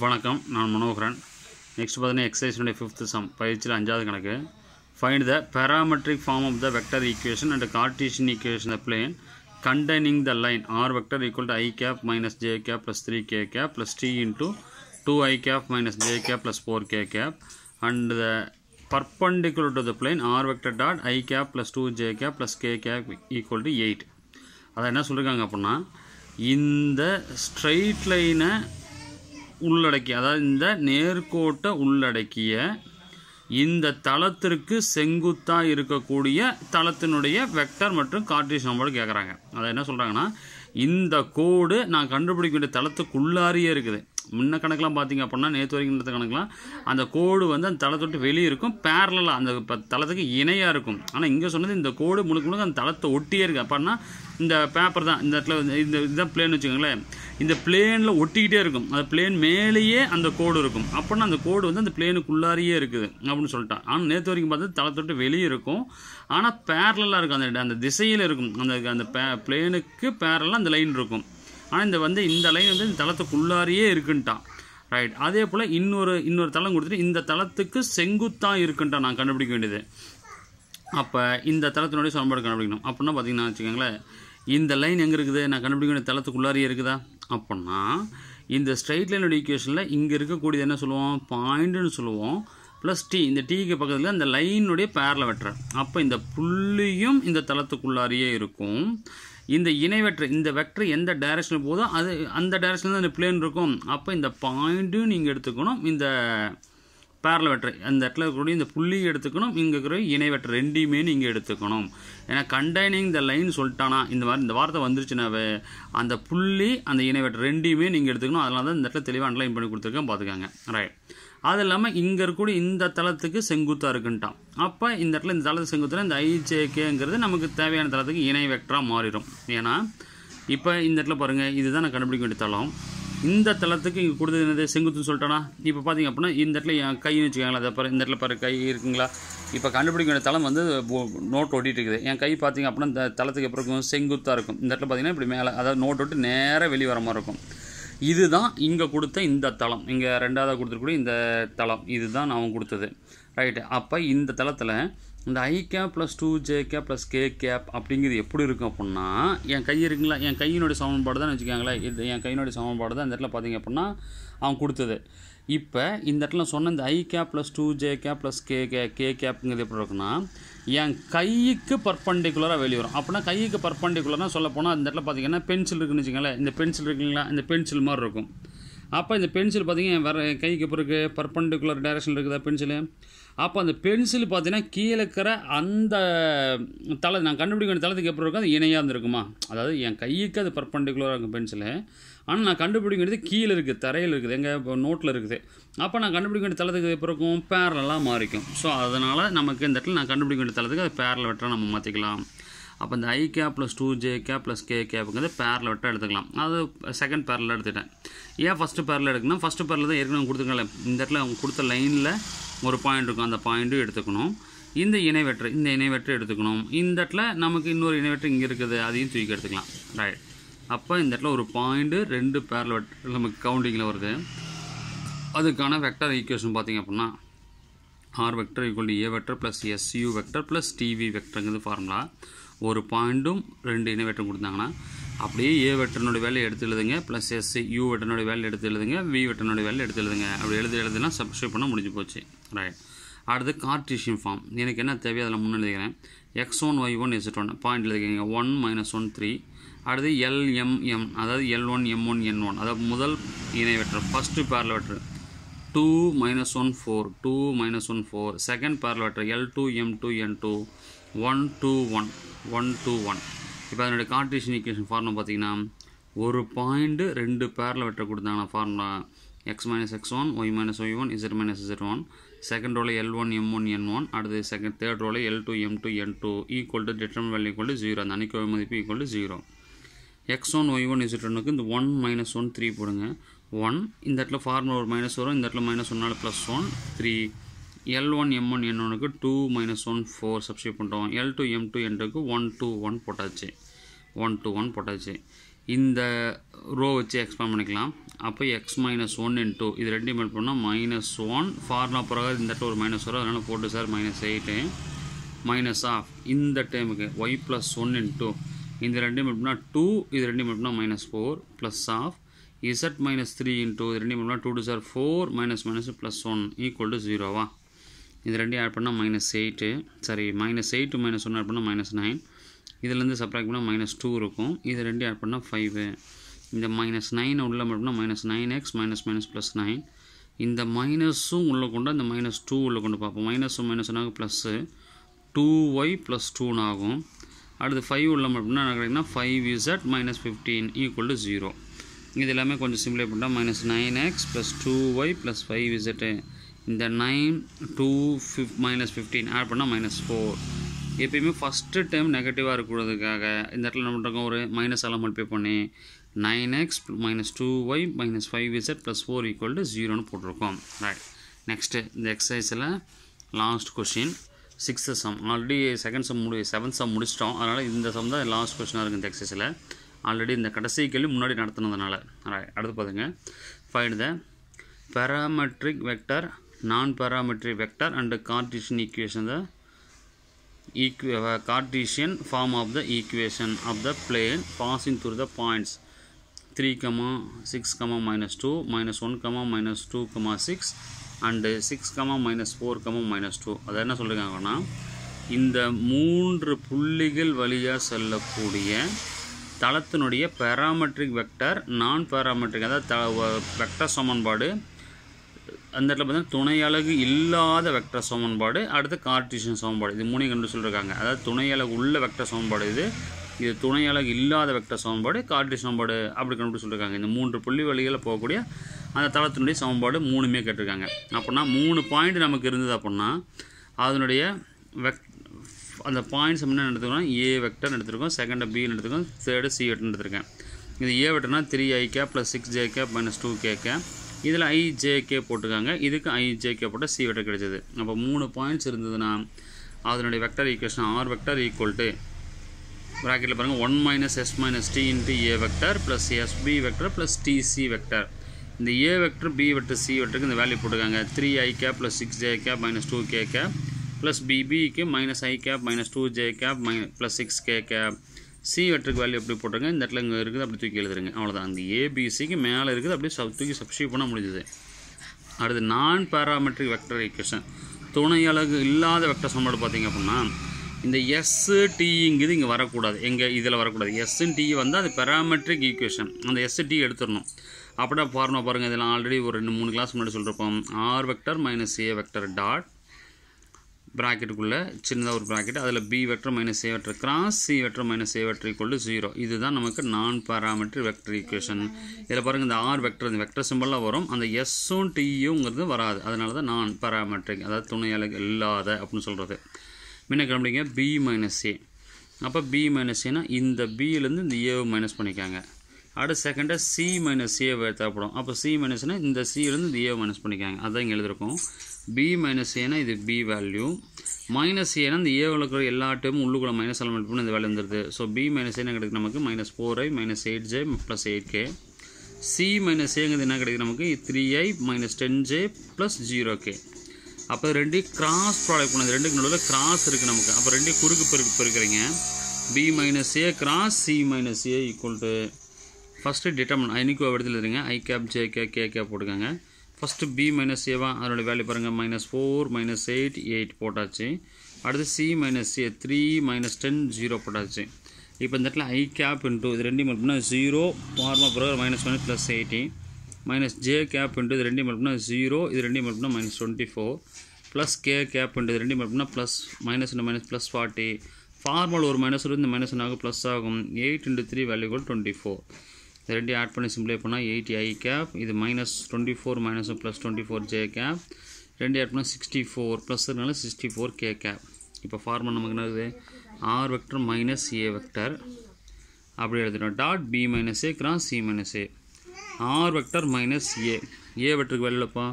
வணக்கம் நான் மனோகரன் நெக்ஸ்ட் பார்த்தீங்கன்னா எக்ஸசைஸ் ஃபிஃப்த் சம் பயிற்சியில் அஞ்சாவது கணக்கு find the parametric form of the vector equation and Cartesian equation the plane containing the line R vector equal to I cap minus J cap plus three K cap plus T into two I cap minus J cap plus four K cap and the to the plane R vector dot I cap plus two J cap plus K gap equal to eight அதை என்ன சொல்லியிருக்காங்க அப்படின்னா இந்த straight லைனை உள்ளடக்கிய அதாவது இந்த நேர்கோட்டை உள்ளடக்கிய இந்த தளத்திற்கு செங்குத்தாக இருக்கக்கூடிய தளத்தினுடைய வெக்டர் மற்றும் கார்டீஸ் நம்பர் கேட்குறாங்க அதை என்ன சொல்கிறாங்கன்னா இந்த கோடு நான் கண்டுபிடிக்க வேண்டிய தளத்துக்குள்ளாரியே இருக்குது முன்ன கணக்கெலாம் பார்த்தீங்க அப்படின்னா நேற்று வரைக்கும்ன்றது கணக்கெலாம் அந்த கோடு வந்து அந்த தளத்தை விட்டு வெளியே இருக்கும் பேரலாக அந்த தளத்துக்கு இணையாக இருக்கும் ஆனால் இங்கே சொன்னது இந்த கோடு முழுக்க முழுக்க அந்த தளத்தை ஒட்டியே இருக்குது அப்படின்னா இந்த பேப்பர் தான் இந்த இடத்துல இந்த இதுதான் பிளேன் வச்சுக்கோங்களேன் இந்த பிளேனில் ஒட்டிக்கிட்டே இருக்கும் அந்த பிளேன் மேலேயே அந்த கோடு இருக்கும் அப்படின்னா அந்த கோடு வந்து அந்த பிளேனுக்குள்ளாரியே இருக்குது அப்படின்னு சொல்லிட்டான் ஆனால் நேற்று வரைக்கும் பார்த்தா தளத்தை விட்டு வெளியே இருக்கும் ஆனால் பேரலாக இருக்கும் அந்த அந்த திசையில் இருக்கும் அந்த அந்த பே பிளேனுக்கு பேரலாக அந்த லைன் இருக்கும் ஆனால் இந்த வந்து இந்த லைன் வந்து இந்த தளத்துக்குள்ளாரியே இருக்குன்ட்டான் ரைட் அதே போல் இன்னொரு இன்னொரு தளம் கொடுத்துட்டு இந்த தளத்துக்கு செங்குத்தாக இருக்குன்ட்டான் நான் கண்டுபிடிக்க வேண்டியது அப்போ இந்த தளத்தினுடைய சமன்பாடு கண்டுபிடிக்கணும் அப்படின்னா பார்த்தீங்கன்னா வச்சுக்கோங்களேன் இந்த லைன் எங்கே இருக்குது நான் கண்டுபிடிக்க வேண்டிய தளத்துக்குள்ளாரியே இருக்குதா அப்படின்னா இந்த ஸ்ட்ரைட் லைனுடைய ஈக்குவேஷனில் இங்கே இருக்கக்கூடியது என்ன சொல்லுவோம் பாயிண்ட்டுன்னு சொல்லுவோம் ப்ளஸ் டி இந்த டீக்கு பக்கத்தில் இந்த லைனுடைய பேரில் வெட்டுறேன் அப்போ இந்த புள்ளியும் இந்த தளத்துக்குள்ளாரியே இருக்கும் இந்த இணை இந்த வெக்டர் எந்த டைரக்ஷனில் போதோ அது அந்த டைரக்ஷனில் தான் இந்த பிளேன் இருக்கும் அப்போ இந்த பாயிண்ட்டும் நீங்கள் எடுத்துக்கணும் இந்த பேரல அந்த இடத்துல இருக்கக்கூடிய இந்த புள்ளி எடுத்துக்கணும் இங்கே இருக்கிற இணை ரெண்டையுமே நீங்கள் எடுத்துக்கணும் ஏன்னா கண்டைனிங் த லைன் சொல்லிட்டானா இந்த மாதிரி இந்த வார்த்தை வந்துருச்சுனாவே அந்த புள்ளி அந்த இணை ரெண்டையுமே நீங்கள் எடுத்துக்கணும் அதனால தான் இந்த இடத்துல தெளிவாக அண்டர்லைன் பண்ணி கொடுத்துருக்கேன் பார்த்துக்காங்க ரைட் அது இல்லாமல் இங்கே இருக்கக்கூடிய இந்த தளத்துக்கு செங்குத்தாக இருக்குன்ட்டான் அப்போ இந்த இடத்துல இந்த தளத்துக்கு செங்குத்தில் இந்த ஐஜேகேங்கிறது நமக்கு தேவையான தளத்துக்கு இணை வெக்டராக மாறிடும் ஏன்னா இப்போ இந்த இடத்துல பாருங்கள் இதுதான் நான் கண்டுபிடிக்க வேண்டிய தளம் இந்த தளத்துக்கு இங்கே கொடுத்தது என்னது செங்குத்துன்னு சொல்லிட்டேன்னா இப்போ பார்த்தீங்க அப்படின்னா இந்த இடத்துல என் கைன்னு வச்சுக்கோங்களேன் அதை பாரு இந்த இடத்துல பாரு கை இருக்குங்களா இப்போ கண்டுபிடிக்க வேண்டிய தளம் வந்து நோட் ஓட்டிகிட்டு இருக்குது என் கை பார்த்திங்க அப்படின்னா இந்த தளத்துக்கு எப்போ இருக்கும் செங்குத்தாக இருக்கும் இந்த இடத்துல பார்த்திங்கன்னா இப்படி மேலே அதாவது நோட் விட்டு நேராக வெளியே வர மாதிரி இருக்கும் இதுதான் இங்கே கொடுத்த இந்த தளம் இங்கே ரெண்டாவதாக கொடுத்துருக்கூடிய இந்த தளம் இதுதான் நான் கொடுத்தது ரைட்டு அப்போ இந்த தளத்தில் இந்த I cap plus two J cap plus K cap அப்படிங்கிறது எப்படி இருக்கும் அப்படின்னா என் கை இருக்குங்களா என் கையினுடைய சமன்பாடு தான் வச்சுக்கோங்களேன் இது என் கையினுடைய சமன்பாடு தான் இந்த இடத்துல பார்த்தீங்க அப்படின்னா அவன் கொடுத்தது இப்போ இந்த இடத்துல சொன்ன இந்த I cap plus two J cap plus K K K கேப்ங்கிறது எப்படி இருக்குன்னா என் கைக்கு பர்பண்டிகுலராக வெளியே வரும் அப்படின்னா கைக்கு பர்பண்டிகுலராக சொல்ல போனால் அந்த இடத்துல பார்த்தீங்கன்னா பென்சில் இருக்குன்னு வச்சுக்கங்களேன் இந்த பென்சில் இருக்குங்களா இந்த பென்சில் மாதிரி இருக்கும் அப்போ இந்த பென்சில் பார்த்திங்கன்னா வர கைக்கு பிறகு பர்பண்டிகுலர் டேரக்ஷன் இருக்குதா பென்சிலு அப்போ அந்த பென்சில் பார்த்தீங்கன்னா கீழே இருக்கிற அந்த தலை நான் கண்டுபிடிக்க வேண்டிய தளத்துக்கு எப்படி இருக்கும் அது இணையாக இருந்திருக்குமா அதாவது என் கைக்கு அது பர்பண்டிகுலராக இருக்கும் பென்சிலு ஆனால் நான் கண்டுபிடிக்க வேண்டியது கீழே இருக்குது தரையில் இருக்குது எங்கள் இப்போ நோட்டில் இருக்குது அப்போ நான் கண்டுபிடிக்க வேண்டிய தளத்துக்கு எப்படி இருக்கும் பேரலெலாம் மாறிக்கும் ஸோ அதனால் நமக்கு இந்த இடத்துல நான் கண்டுபிடிக்க வேண்டிய தளத்துக்கு அது பேரில் வெட்டால் நம்ம மாற்றிக்கலாம் அப்போ இந்த I K plus two J K plus K கேப்புங்கிறது பேரில் விட்டால் எடுத்துக்கலாம் அது செகண்ட் பேரில் எடுத்துட்டேன் ஏன் ஃபஸ்ட்டு பேரில் எடுக்கணும் ஃபஸ்ட்டு பேரில் தான் ஏற்கனவே கொடுத்துருக்கலாம் இந்த இடத்துல அவங்க கொடுத்த லைனில் ஒரு பாயிண்ட் இருக்கும் அந்த பாயிண்ட்டும் எடுத்துக்கணும் இந்த இணைவெற்று இந்த இணைவெற்று எடுத்துக்கணும் இந்த இடத்துல நமக்கு இன்னொரு இணைவெற்று இங்கே இருக்குது அதையும் தூக்கி எடுத்துக்கலாம் ரைட் அப்போ இந்த இடத்துல ஒரு பாயிண்ட்டு ரெண்டு பேரில் நமக்கு கவுண்டிங்கில் வருது அதுக்கான வெக்டர் ஈக்குவேஷன் பார்த்திங்க அப்படின்னா R vector equal A vector plus SU vector plus TV வெக்டருங்கிறது ஃபார்முலா ஒரு பாயிண்ட்டும் ரெண்டு இணை வெக்டர் கொடுத்தாங்கன்னா அப்படியே ஏ வெட்டனுடைய வேலை எடுத்து எழுதுங்க ப்ளஸ் எஸ் யூ வெட்டனுடைய வேலை எடுத்து எழுதுங்க வி வெட்டனுடைய வேலை எடுத்து எழுதுங்க அப்படி எழுதி எழுதுனா சப்ஸ்டியூட் பண்ண முடிஞ்சு போச்சு ரைட் அடுத்து கார்டிஷியன் ஃபார்ம் எனக்கு என்ன தேவையோ அதில் முன்னே எழுதிக்கிறேன் X one Y one S one point எழுதிக்கிங்க ஒன் மைனஸ் ஒன் த்ரீ அடுத்து எல்எம்எம் அதாவது L one M one N one அதாவது முதல் இணை வெட்டர் ஃபஸ்ட்டு பேரில் வெட்டர் 2 minus 1 4 2 minus 1 4 second parallel L2 M2 N2 1 2 1 1 2 1 இப்போ அதனுடைய கார்டிஷன் ஈக்குவேஷன் ஃபார்முலா பார்த்தீங்கன்னா ஒரு பாயிண்ட் ரெண்டு பேரில் வெட்ட கொடுத்தாங்கன்னா formula X minus X one Y minus Y one Z minus Z one second ரோல L one M one N one அடுத்து செகண்ட் தேர்ட் ரோல L two M two N two equal to determinant value equal to zero அந்த அன்னைக்கு மதிப்பு equal to zero X one Y one Z ஒனுக்கு இந்த one minus one three போடுங்க one இந்த இடத்துல ஃபார்முலா ஒரு மைனஸ் வரும் இந்த இடத்துல minus ஒன்னால் plus one three L one M one N ஒனுக்கு two minus one four substitute பண்ணுறோம் எல் டூ எம் டூ என்ட்டுக்கு ஒன் டூ ஒன் போட்டாச்சு ஒன் டூ ஒன் போட்டாச்சு இந்த ரோ வச்சு எக்ஸ்பேண்ட் பண்ணிக்கலாம் அப்போ X minus one in two இது ரெண்டையும் மெல்ட் பண்ணால் மைனஸ் ஒன் ஃபார்முலா பிறகு இந்த ஒரு மைனஸ் வரும் அதனால் போட்டு sir minus eight minus of இந்த டைமுக்கு Y plus one in two இந்த ரெண்டையும் மெல்ட் பண்ணால் டூ இது ரெண்டையும் மெல்ட் பண்ணால் minus four plus of z minus 3 into இது ரெண்டையும் பண்ணால் two two sir four minus minus plus one equal to ஜீரோவா இது ரெண்டையும் ஆட் பண்ணால் minus eight sorry minus eight minus ஒன்று ஆட் பண்ணால் மைனஸ் நைன் இதுலேருந்து சப்ராக்ட் பண்ணால் மைனஸ் டூ இருக்கும் இது ரெண்டையும் ஆட் பண்ணால் ஃபைவு இந்த மைனஸ் 9 உள்ள மட்டும்னா minus nine X minus minus plus nine இந்த மைனஸும் உள்ளே இந்த minus மைனஸ் டூ உள்ளே கொண்டு பார்ப்போம் மைனஸும் 1 plus 2y plus two Y plus டூன்னு ஆகும் அடுத்து ஃபைவ் உள்ள மட்டும்னா என்ன கிடைக்குன்னா five Z minus fifteen equal zero இது எல்லாமே கொஞ்சம் சிம்பிளை பண்ணால் minus nine X plus two Y plus five Z இந்த nine two fif minus fifteen add பண்ணால் மைனஸ் ஃபோர் எப்பயுமே ஃபஸ்ட்டு டைம் நெகட்டிவாக இருக்கிறதுக்காக இந்த இடத்துல நம்ம பண்ணுறோம் ஒரு மைனஸ் எல்லாம் மல்டிபை பண்ணி nine X minus two Y minus five Z plus four equal to ஜீரோன்னு போட்டிருக்கோம் ரைட் நெக்ஸ்ட்டு இந்த எக்ஸசைஸில் last question sixth sum already second sum முடி செவன்த் சம் முடிச்சிட்டோம் அதனால் இந்த சம் தான் லாஸ்ட் கொஷினாக இருக்குது இந்த எக்ஸசைஸில் ஆல்ரெடி இந்த கடைசி கேள்வி முன்னாடி நடத்தினதுனால அடுத்து பார்த்துங்க find the parametric vector non parametric vector and Cartesian equation the equa Cartesian form of the equation of the plane passing through the points three comma six comma minus two minus one comma minus two comma six and six comma minus four comma minus two அதை என்ன சொல்லியிருக்காங்கன்னா இந்த மூன்று புள்ளிகள் வழியாக செல்லக்கூடிய தளத்தினுடைய parametric vector non parametric அதாவது த வெக்டர் சமன்பாடு அந்த இடத்துல பார்த்தீங்கன்னா துணை அலகு இல்லாத வெக்டர் சமன்பாடு அடுத்து கார்டிஷியன் சமன்பாடு இது மூணையும் கண்டு சொல்லியிருக்காங்க அதாவது துணை அலகு உள்ள வெக்டர் சமன்பாடு இது இது துணை அலகு இல்லாத வெக்டர் சமன்பாடு கார்டிஷியன் சமன்பாடு அப்படி கண்டு சொல்லியிருக்காங்க இந்த மூன்று புள்ளி வழிகளில் போகக்கூடிய அந்த தளத்தினுடைய சமன்பாடு மூணுமே கேட்டிருக்காங்க அப்படின்னா மூணு பாயிண்ட் நமக்கு இருந்தது அப்படின்னா அதனுடைய வெக் அந்த பாயிண்ட்ஸ் என்ன எடுத்துக்கிறோம் ஏ வெக்டர் எடுத்துருக்கோம் செகண்டை பின்னு எடுத்துக்கோம் தேர்டு சி வெக்டர்னு எடுத்துருக்கேன் இது ஏ வெக்டர்னா three I K plus six J K minus two K K இதில் ஐஜேகே போட்டுக்காங்க இதுக்கு ஐஜேகே போட்டால் சி வெக்டர் கிடைச்சது அப்போ மூணு பாயிண்ட்ஸ் இருந்ததுன்னா அதனுடைய vector equation R vector equal to ப்ராக்கெட்டில் பாருங்கள் one minus S minus T into A vector plus SB vector plus TC vector இந்த A vector B vector C வெக்டருக்கு இந்த வேல்யூ போட்டுக்காங்க three I K plus six J K minus two K K plus பிபிக்கு minus I cap minus two J cap mi plus six K cap C வெட்ருக்கு value எப்படி போட்டிருங்க இந்த இடத்துல இங்கே இருக்குது அப்படி தூக்கி எழுதுருங்க அவ்வளோதான் அந்த ஏபிசிக்கு மேலே இருக்குது அப்படியே சப் தூக்கி சப்ஸ்டியூட் பண்ண முடிஞ்சுது அடுத்து நான் பேராமெட்ரிக் வெக்டர் ஈக்குவேஷன் துணை இல்லாத வெக்டர் சமன்பாடு பார்த்திங்க அப்படின்னா இந்த எஸ்ஸு டீங்கிறது இங்கே வரக்கூடாது எங்கள் இதில் வரக்கூடாது எஸ்ஸுன்னு T வந்தால் அது பெராமெட்ரிக் equation அந்த S, T எடுத்துடணும் அப்படாப் ஃபார்முலா பாருங்கள் இதில் ஆல்ரெடி ஒரு ரெண்டு மூணு கிளாஸ் முன்னாடி சொல்லியிருப்போம் R vector minus vector vector dot ப்ராக்கெட்டுக்குள்ளே சின்னதாக ஒரு ப்ராக்கெட் அதில் B vector minus A vector cross C vector minus A vector equal to zero இதுதான் நமக்கு நான் பேராமீட்டர் வெக்டர் ஈக்குவேஷன் இதில் பாருங்கள் இந்த ஆர் வெக்டர் இந்த வெக்டர் சிம்பிளாக வரும் அந்த எஸ்ஸும் டியுங்கிறது வராது அதனால தான் நான் பேராமீட்ரிக் அதாவது துணையாளர் இல்லாத அப்படின்னு சொல்கிறது முன்ன கிளம்பிங்க பி மைனஸ் ஏ அப்போ பி மைனஸ் ஏன்னா இந்த பியிலேருந்து இந்த ஏவை மைனஸ் பண்ணிக்காங்க அடுத்த செகண்டாக சி மைனஸ் ஏவை தேவைப்படும் அப்போ சி மைனஸ்னால் இந்த சியிலேருந்து இந்த ஏ மைனஸ் பண்ணிக்காங்க அதான் இங்கே எழுதிருக்கோம் பி மைனஸ் ஏனா இது பி வேல்யூ மைனஸ் ஏனா இந்த ஏவில் இருக்கிற எல்லா டைமும் உள்ளுக்குள்ள மைனஸ் எலமெண்ட் பண்ணி இந்த வேலை வந்துடுது ஸோ பி மைனஸ் ஏன்னு கிடைக்குது நமக்கு minus four I minus eight J plus eight K C minus ஏங்கிறது என்ன கிடைக்குது நமக்கு three I minus ten J plus zero K அப்போ ரெண்டு கிராஸ் ப்ராடக்ட் பண்ணுது ரெண்டுக்கு நடுவில் கிராஸ் இருக்குது நமக்கு அப்போ ரெண்டு குறுக்கு பெருக்கு பெருக்கிறீங்க B minus A cross C minus A equal to first determinant ஐநூக்கு எடுத்துல இருங்க I cap J K K cap போட்டுக்கோங்க ஃபஸ்ட்டு பி மைனஸ் ஏவா அதோடய வேல்யூ பாருங்கள் minus four minus eight eight போட்டாச்சு அடுத்து C minus A three minus ten zero போட்டாச்சு இப்போ இந்த இடத்துல ஐ கேப் இன்ட்டு இது ரெண்டையும் மட்டும்னா ஜீரோ ஃபார்மாக பிறகு minus one plus eighty minus J cap into இது ரெண்டையும் மட்டும்னா ஜீரோ இது ரெண்டையும் மட்டும்னா minus twenty four plus K cap into இது ரெண்டையும் மட்டும்னா ப்ளஸ் மைனஸ் இந்த மைனஸ் ப்ளஸ் ஃபார்ட்டி ஃபார்மல் ஒரு மைனஸ் இருந்து மைனஸ் ஆகும் ப்ளஸ் ஆகும் எயிட் இன்ட்டு த்ரீ வேல்யூ கூட டுவெண்ட்டி ஃபோர் இது ரெண்டையும் ஆட் பண்ணி சிம்பிளை பண்ணால் எயிட் ஐ கேப் இது மைனஸ் டுவெண்ட்டி ஃபோர் மைனஸும் plus twenty four J cap ரெண்டு ஆட் பண்ணால் சிக்ஸ்டி ஃபோர் ப்ளஸ் ப்ளஸ்னால சிக்ஸ்டி ஃபோர் கே கேப் இப்போ ஃபார்மல் நமக்கு என்னது R vector minus A vector அப்படி எழுதிடும் dot B minus A cross C minus A R vector minus A A வெக்டருக்கு வெளிலப்பா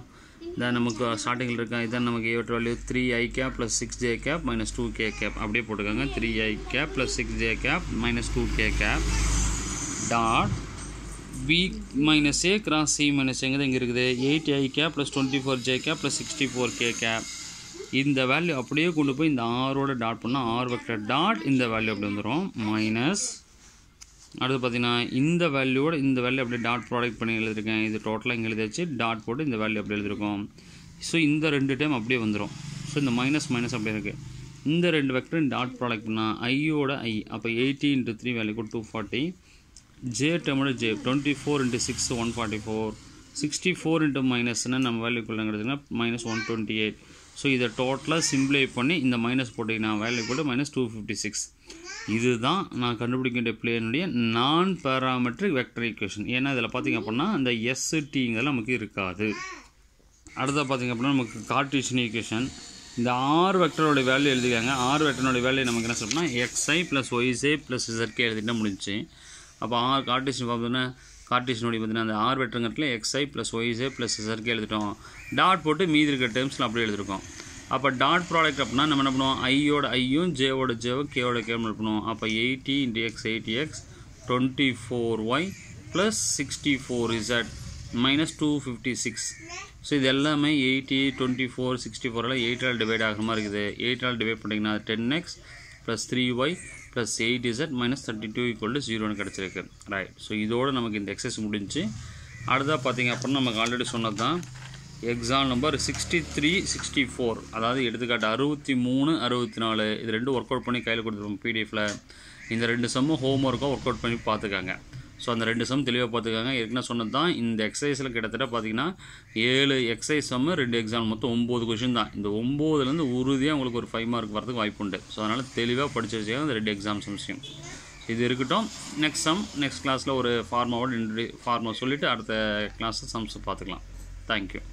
இதான் நமக்கு ஸ்டார்டிங்கில் இருக்கா இதான் நமக்கு A vector value three I cap plus six J cap minus two K cap அப்படியே போட்டுக்கோங்க three I cap plus six J cap minus two K cap dot B minus A cross C minus எங்கே இங்கே இருக்குது eight I K plus twenty four J K plus sixty four K K இந்த value அப்படியே கொண்டு போய் இந்த ஆரோட dot பண்ணால் ஆர் வெக்டர் டாட் இந்த வேல்யூ அப்படி வந்துடும் மைனஸ் அடுத்து பார்த்தீங்கன்னா இந்த வேல்யூவோட இந்த வேல்யூ அப்படியே டாட் ப்ராடக்ட் பண்ணி எழுதிருக்கேன் இது டோட்டலாக இங்கே எழுதி வச்சு டாட் போட்டு இந்த வேல்யூ அப்படி எழுதிருக்கோம் ஸோ இந்த ரெண்டு டைம் அப்படியே வந்துடும் ஸோ இந்த மைனஸ் மைனஸ் அப்படியே இருக்குது இந்த ரெண்டு வெக்டரும் டாட் ப்ராடக்ட் பண்ணால் ஐயோட ஐ அப்போ எயிட்டி இன்ட்டு த்ரீ வேல்யூ கூட டூ ஃபார்ட்டி ஜே டேர்மோட J twenty four into six one forty four sixty four into மைனஸ்னால் நம்ம வேல்யூக்குள்ளே கிடைச்சிங்கன்னா minus one twenty eight so இதை டோட்டலாக சிம்ப்ளை பண்ணி இந்த மைனஸ் போட்டிங்கன்னா வேல்யூ கூட மைனஸ் டூ ஃபிஃப்டி சிக்ஸ் இதுதான் நான் கண்டுபிடிக்க வேண்டிய பிளேனுடைய நான் பேராமெட்ரிக் வெக்டர் ஈக்குவேஷன் ஏன்னா இதில் பார்த்திங்க அப்படின்னா அந்த எஸ்டிங்கிறது நமக்கு இருக்காது அடுத்தது பார்த்திங்க அப்படின்னா நமக்கு கார்டீஷன் ஈக்குவேஷன் இந்த ஆறு வெக்டரோட வேல்யூ எழுதிக்காங்க ஆறு வெக்டரோட வேல்யூ நமக்கு என்ன சொல்லணும்னா XI plus YJ plus ZK எழுதிட்டு முடிஞ்சு அப்போ ஆர் கார்டீசன் பார்த்தோன்னா கார்டீசனுடைய பார்த்தீங்கன்னா அந்த ஆர் வெட்டுறங்கட்டில் XI plus YJ plus SRK எழுதிட்டோம் டாட் போட்டு மீதி இருக்கிற டேர்ம்ஸில் அப்படியே எழுதிருக்கோம் அப்போ டாட் ப்ராடக்ட் அப்படின்னா நம்ம என்ன பண்ணுவோம் ஐயோட ஐயும் ஜேவோட ஜேவோ கேவோட கேவும் பண்ணுவோம் அப்போ eighty into X eighty X twenty four Y plus sixty four Z minus two fifty six so இது எல்லாமே எயிட்டி டுவெண்ட்டி ஃபோர் சிக்ஸ்டி ஃபோரெல்லாம் எயிட்டால் டிவைட் ஆகிற மாதிரி இருக்குது எயிட்டால் டிவைட் பண்ணிங்கன்னா ten X plus three Y plus eight Z minus thirty two equal to ஜீரோன்னு கிடச்சிருக்கு ரைட் ஸோ இதோடு நமக்கு இந்த எக்ஸசைஸ் முடிஞ்சு அடுத்தது பார்த்திங்க அப்படின்னா நமக்கு ஆல்ரெடி சொன்னது தான் exam number sixty three sixty four அதாவது எடுத்துக்காட்டு அறுபத்தி மூணு அறுபத்தி நாலு இது ரெண்டும் ஒர்க் அவுட் பண்ணி கையில் கொடுத்துருப்போம் பிடிஎஃபில் இந்த ரெண்டு சம்மும் ஹோம் ஒர்க்காக ஒர்க் அவுட் பண்ணி பார்த்துக்காங்க ஸோ அந்த ரெண்டு சம் தெளிவாக பார்த்துக்காங்க ஏற்கனவே சொன்னது தான் இந்த எக்ஸசைஸில் கிட்டத்தட்ட பார்த்தீங்கன்னா ஏழு எக்ஸசைஸ் சம்மு ரெண்டு எக்ஸாம் மொத்தம் ஒம்பது கொஷின் தான் இந்த ஒம்போதுலேருந்து உறுதியாக உங்களுக்கு ஒரு ஃபைவ் மார்க் வரதுக்கு வாய்ப்பு உண்டு ஸோ அதனால் தெளிவாக படிச்சு வச்சுக்காங்க இந்த ரெண்டு எக்ஸாம்ஸ் விஷயம் இது இருக்கட்டும் நெக்ஸ்ட் சம் நெக்ஸ்ட் கிளாஸில் ஒரு ஃபார்மாவோட இன்ட்ரி ஃபார்மா சொல்லிவிட்டு அடுத்த கிளாஸில் சம்ஸை பார்த்துக்கலாம் தேங்க்யூ